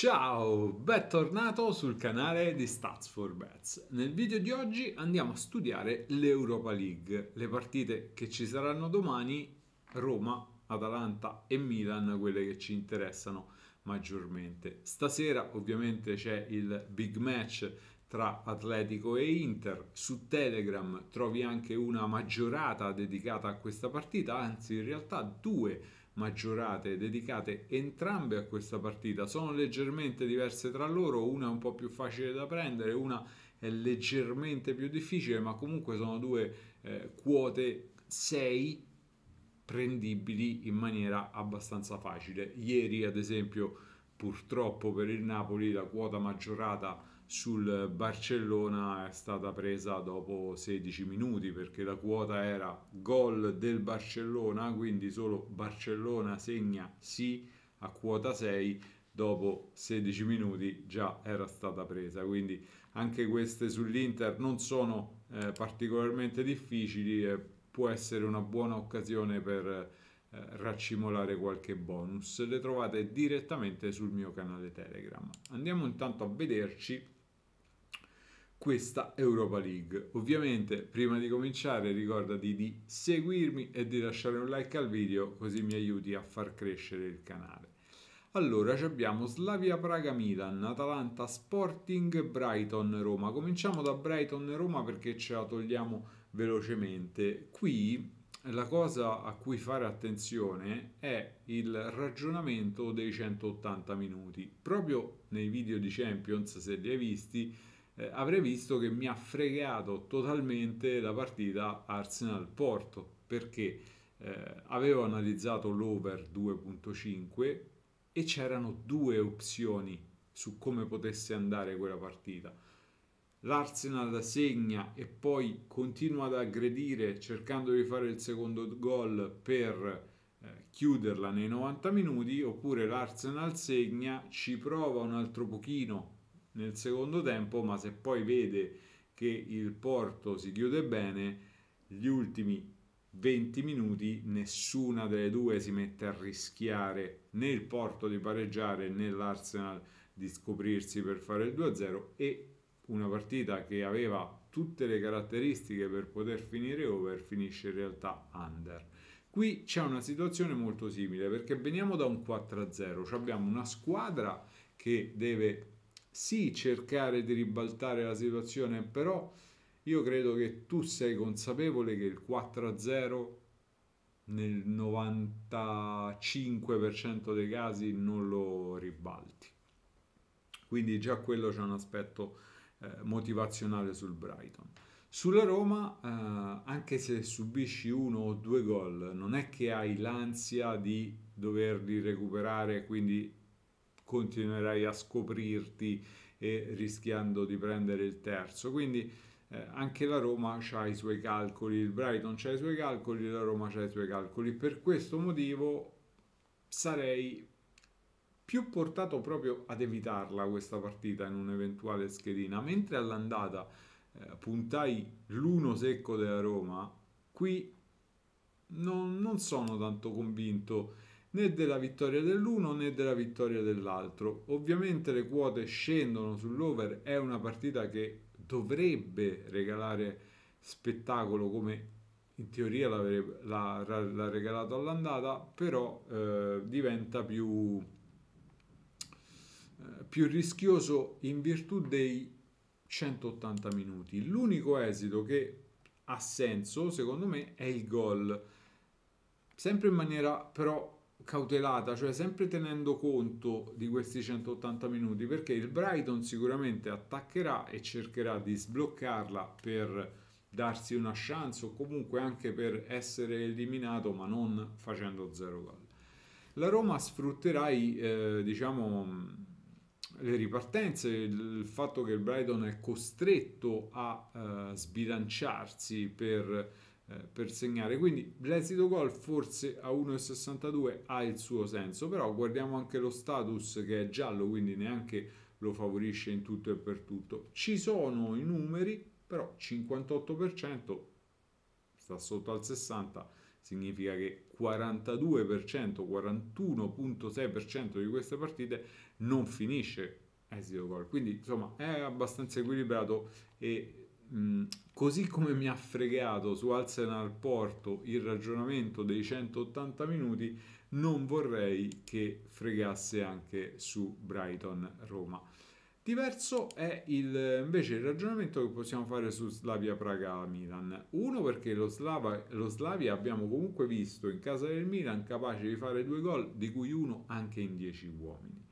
Ciao, bentornato sul canale di Stats for Bets. Nel video di oggi andiamo a studiare l'Europa League, le partite che ci saranno domani, Roma, Atalanta e Milan, quelle che ci interessano maggiormente. Stasera ovviamente c'è il big match tra Atletico e Inter. Su Telegram trovi anche una maggiorata dedicata a questa partita, anzi in realtà due maggiorate dedicate entrambe a questa partita. Sono leggermente diverse tra loro, una è un po' più facile da prendere, una è leggermente più difficile, ma comunque sono due eh, quote 6 prendibili in maniera abbastanza facile. Ieri, ad esempio, purtroppo per il Napoli la quota maggiorata sul Barcellona è stata presa dopo 16 minuti perché la quota era gol del Barcellona, quindi solo Barcellona segna sì a quota 6, dopo 16 minuti già era stata presa, quindi anche queste sull'Inter non sono eh, particolarmente difficili e può essere una buona occasione per eh, raccimolare qualche bonus. Le trovate direttamente sul mio canale Telegram. Andiamo intanto a vederci questa Europa League. Ovviamente, prima di cominciare, ricordati di seguirmi e di lasciare un like al video, così mi aiuti a far crescere il canale. Allora, abbiamo Slavia Praga Milan, Atalanta Sporting, Brighton Roma. Cominciamo da Brighton Roma perché ce la togliamo velocemente. Qui la cosa a cui fare attenzione è il ragionamento dei 180 minuti. Proprio nei video di Champions, se li hai visti, eh, avrei visto che mi ha fregato totalmente la partita Arsenal-Porto perché eh, avevo analizzato l'over 2.5 e c'erano due opzioni su come potesse andare quella partita. L'Arsenal segna e poi continua ad aggredire cercando di fare il secondo gol per eh, chiuderla nei 90 minuti oppure l'Arsenal segna, ci prova un altro pochino nel secondo tempo, ma se poi vede che il Porto si chiude bene, gli ultimi 20 minuti nessuna delle due si mette a rischiare né il Porto di pareggiare né l'Arsenal di scoprirsi per fare il 2-0 e una partita che aveva tutte le caratteristiche per poter finire over finisce in realtà under. Qui c'è una situazione molto simile perché veniamo da un 4-0, cioè abbiamo una squadra che deve sì cercare di ribaltare la situazione, però io credo che tu sei consapevole che il 4-0 nel 95% dei casi non lo ribalti. Quindi già quello c'è un aspetto eh, motivazionale sul Brighton. Sulla Roma, eh, anche se subisci uno o due gol, non è che hai l'ansia di doverli recuperare, quindi continuerai a scoprirti e rischiando di prendere il terzo. Quindi eh, anche la Roma ha i suoi calcoli, il Brighton ha i suoi calcoli, la Roma ha i suoi calcoli. Per questo motivo sarei più portato proprio ad evitarla questa partita in un'eventuale schedina, mentre all'andata eh, puntai l'uno secco della Roma, qui non, non sono tanto convinto né della vittoria dell'uno né della vittoria dell'altro. Ovviamente le quote scendono sull'over, è una partita che dovrebbe regalare spettacolo come in teoria l'ha, regalato all'andata, però eh, diventa più, eh, più rischioso in virtù dei 180 minuti. L'unico esito che ha senso, secondo me, è il gol. Sempre in maniera però cautelata, cioè sempre tenendo conto di questi 180 minuti, perché il Brighton sicuramente attaccherà e cercherà di sbloccarla per darsi una chance o comunque anche per essere eliminato, ma non facendo zero gol. La Roma sfrutterà i, eh, diciamo, le ripartenze, il fatto che il Brighton è costretto a eh, sbilanciarsi per eh, per segnare. Quindi l'esito gol forse a 1,62 ha il suo senso, però guardiamo anche lo status che è giallo, quindi neanche lo favorisce in tutto e per tutto. Ci sono i numeri, però 58% sta sotto al 60% significa che 42%, 41.6% di queste partite non finisce esito gol. Quindi insomma è abbastanza equilibrato e Mm, così come mi ha fregato su Arsenal Porto il ragionamento dei 180 minuti, non vorrei che fregasse anche su Brighton Roma. Diverso è il, invece il ragionamento che possiamo fare su Slavia Praga Milan. Uno perché lo, Slava, lo Slavia abbiamo comunque visto in casa del Milan capace di fare due gol, di cui uno anche in 10 uomini.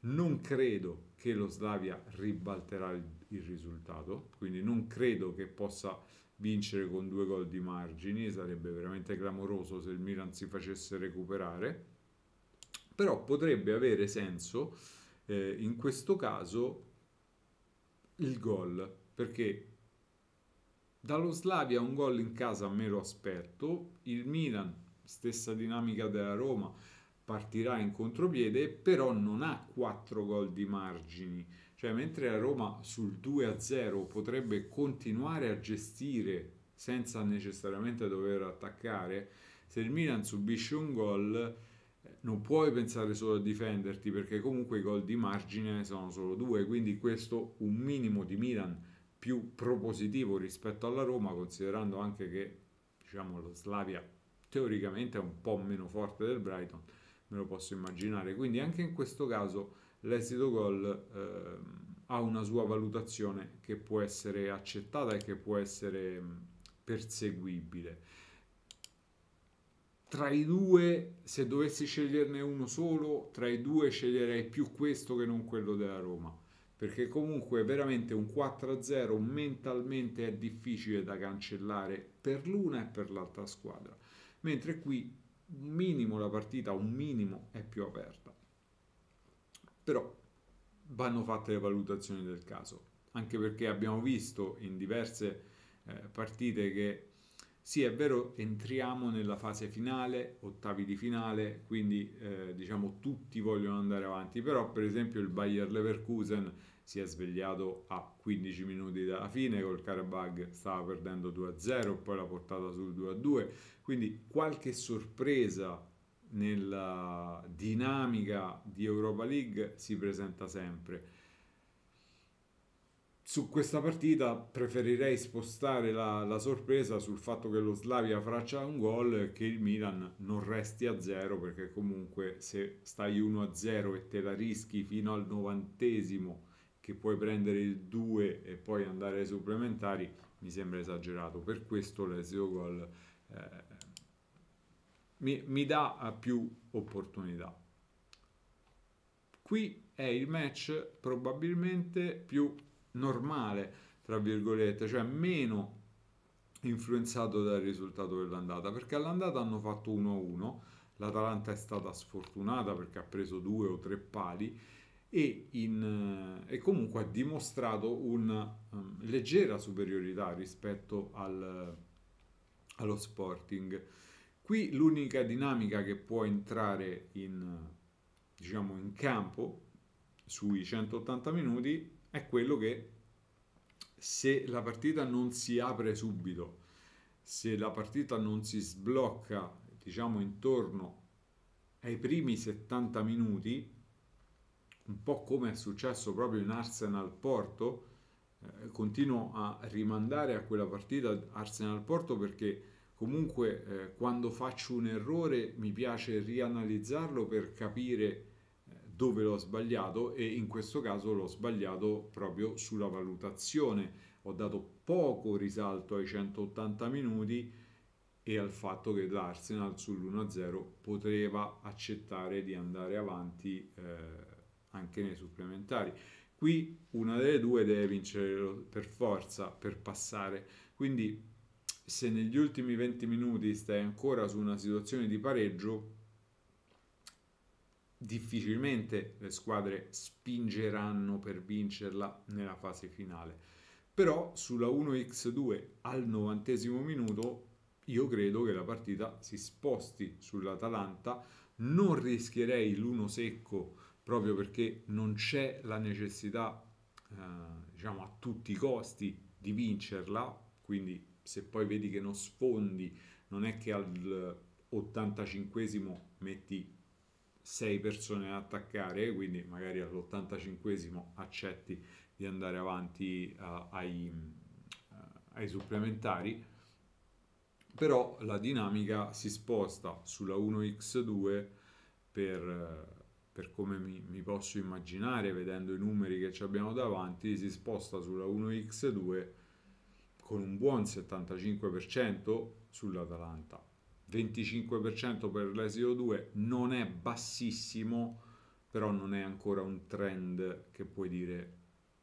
Non credo che lo Slavia ribalterà il, il risultato, quindi non credo che possa vincere con due gol di margini, sarebbe veramente clamoroso se il Milan si facesse recuperare, però potrebbe avere senso eh, in questo caso il gol, perché dallo Slavia un gol in casa me lo aspetto, il Milan stessa dinamica della Roma partirà in contropiede, però non ha 4 gol di margini. Cioè, mentre la Roma sul 2-0 potrebbe continuare a gestire senza necessariamente dover attaccare, se il Milan subisce un gol non puoi pensare solo a difenderti perché comunque i gol di margine sono solo due, quindi questo un minimo di Milan più propositivo rispetto alla Roma, considerando anche che diciamo, lo Slavia teoricamente è un po' meno forte del Brighton me lo posso immaginare. Quindi anche in questo caso l'esito gol eh, ha una sua valutazione che può essere accettata e che può essere perseguibile. Tra i due, se dovessi sceglierne uno solo, tra i due sceglierei più questo che non quello della Roma, perché comunque veramente un 4-0 mentalmente è difficile da cancellare per l'una e per l'altra squadra, mentre qui un minimo la partita, un minimo è più aperta. Però vanno fatte le valutazioni del caso, anche perché abbiamo visto in diverse eh, partite che sì, è vero, entriamo nella fase finale, ottavi di finale, quindi eh, diciamo tutti vogliono andare avanti, però per esempio il Bayer Leverkusen si è svegliato a 15 minuti dalla fine col Karabag stava perdendo 2-0 poi l'ha portata sul 2-2 quindi qualche sorpresa nella dinamica di Europa League si presenta sempre su questa partita preferirei spostare la, la, sorpresa sul fatto che lo Slavia faccia un gol e che il Milan non resti a zero perché comunque se stai 1 a 0 e te la rischi fino al novantesimo che puoi prendere il 2 e poi andare ai supplementari mi sembra esagerato. Per questo l'Esiogol eh, mi, mi dà eh, più opportunità. Qui è il match probabilmente più normale, tra virgolette, cioè meno influenzato dal risultato dell'andata, perché all'andata hanno fatto 1-1, l'Atalanta è stata sfortunata perché ha preso due o tre pali, e, in, eh, e comunque ha dimostrato una um, ehm, leggera superiorità rispetto al, allo Sporting. Qui l'unica dinamica che può entrare in, diciamo, in campo sui 180 minuti è quello che se la partita non si apre subito, se la partita non si sblocca, diciamo intorno ai primi 70 minuti, un po' come è successo proprio in Arsenal Porto, eh, continuo a rimandare a quella partita Arsenal Porto perché comunque eh, quando faccio un errore mi piace rianalizzarlo per capire eh, dove l'ho sbagliato e in questo caso l'ho sbagliato proprio sulla valutazione. Ho dato poco risalto ai 180 minuti e al fatto che l'Arsenal sull'1-0 poteva accettare di andare avanti eh, anche nei supplementari. Qui una delle due deve vincere per forza, per passare. Quindi se negli ultimi 20 minuti stai ancora su una situazione di pareggio, difficilmente le squadre spingeranno per vincerla nella fase finale. Però sulla 1x2 al 90 minuto io credo che la partita si sposti sull'Atalanta, non rischierei l'uno secco proprio perché non c'è la necessità, eh, diciamo, a tutti i costi di vincerla, quindi se poi vedi che non sfondi, non è che al 85 metti 6 persone ad attaccare, quindi magari all'85 accetti di andare avanti uh, ai, uh, ai supplementari, però la dinamica si sposta sulla 1x2 per... Uh, per come mi, mi posso immaginare vedendo i numeri che ci abbiamo davanti, si sposta sulla 1x2 con un buon 75% sull'Atalanta. 25% per l'Esio 2 non è bassissimo, però non è ancora un trend che puoi dire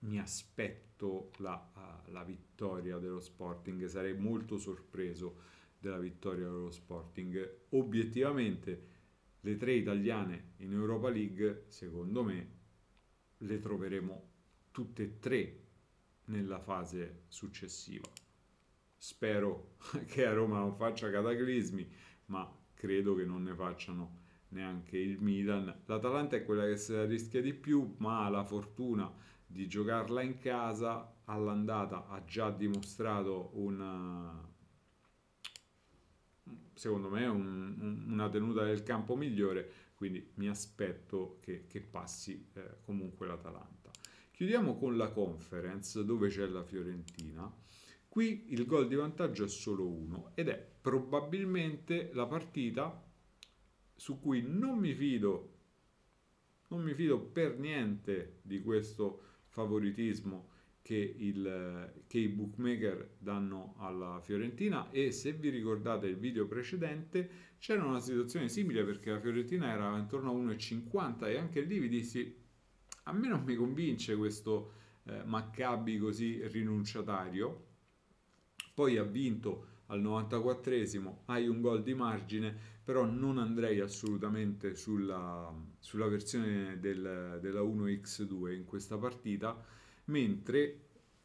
mi aspetto la, la vittoria dello Sporting, sarei molto sorpreso della vittoria dello Sporting. Obiettivamente le tre italiane in Europa League, secondo me, le troveremo tutte e tre nella fase successiva. Spero che a Roma non faccia cataclismi, ma credo che non ne facciano neanche il Milan. L'Atalanta è quella che se la rischia di più, ma ha la fortuna di giocarla in casa. All'andata ha già dimostrato una, secondo me è un, una tenuta del campo migliore, quindi mi aspetto che, che passi eh, comunque l'Atalanta. Chiudiamo con la conference dove c'è la Fiorentina. Qui il gol di vantaggio è solo uno ed è probabilmente la partita su cui non mi fido, non mi fido per niente di questo favoritismo che, il, che i bookmaker danno alla Fiorentina e se vi ricordate il video precedente c'era una situazione simile perché la Fiorentina era intorno a 1,50 e anche lì vi dissi a me non mi convince questo eh, Maccabi così rinunciatario poi ha vinto al 94esimo hai un gol di margine, però non andrei assolutamente sulla, sulla versione del, della 1x2 in questa partita mentre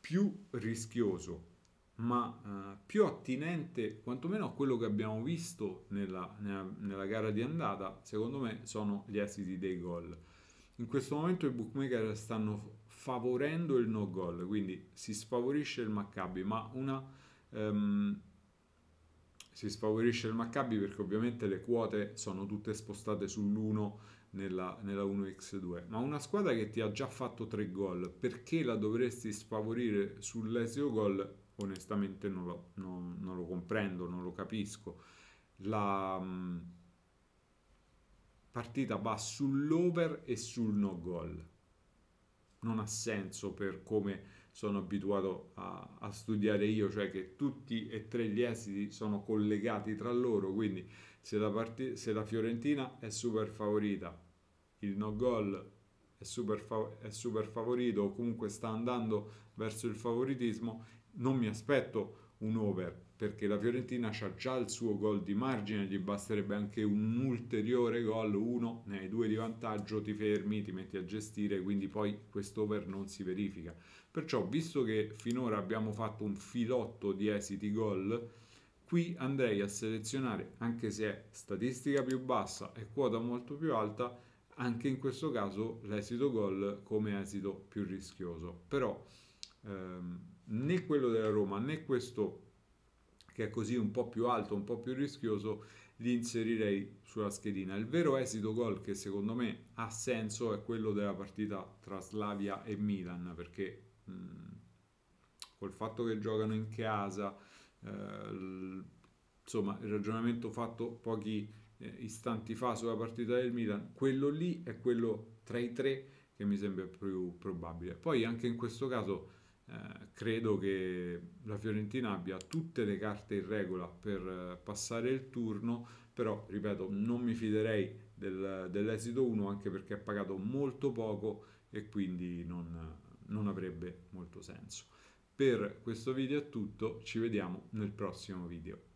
più rischioso, ma eh, più attinente quantomeno a quello che abbiamo visto nella, nella, nella gara di andata, secondo me sono gli esiti dei gol. In questo momento i bookmaker stanno favorendo il no gol, quindi si sfavorisce il Maccabi, ma una... Um, si sfavorisce il Maccabi perché ovviamente le quote sono tutte spostate sull'1 nella, nella 1x2, ma una squadra che ti ha già fatto 3 gol, perché la dovresti sfavorire sull'esio gol? Onestamente non lo, non, non lo comprendo, non lo capisco. La mm, partita va sull'over e sul no gol. Non ha senso per come sono abituato a, a studiare io, cioè che tutti e tre gli esiti sono collegati tra loro, quindi se la, part- se la Fiorentina è super favorita, il no gol è super, fa- è super favorito o comunque sta andando verso il favoritismo, non mi aspetto un over perché la Fiorentina ha già il suo gol di margine, gli basterebbe anche un ulteriore gol, uno, ne hai due di vantaggio, ti fermi, ti metti a gestire, quindi poi quest'over non si verifica. Perciò, visto che finora abbiamo fatto un filotto di esiti gol, qui andrei a selezionare, anche se è statistica più bassa e quota molto più alta, anche in questo caso l'esito gol come esito più rischioso. Però ehm, né quello della Roma né questo che è così un po' più alto, un po' più rischioso, li inserirei sulla schedina. Il vero esito gol che secondo me ha senso è quello della partita tra Slavia e Milan, perché mh, col fatto che giocano in casa, eh, insomma il ragionamento fatto pochi eh, istanti fa sulla partita del Milan, quello lì è quello tra i tre che mi sembra più probabile. Poi anche in questo caso eh, credo che la Fiorentina abbia tutte le carte in regola per eh, passare il turno, però ripeto non mi fiderei del, dell'esito 1 anche perché è pagato molto poco e quindi non, non avrebbe molto senso. Per questo video è tutto, ci vediamo nel prossimo video.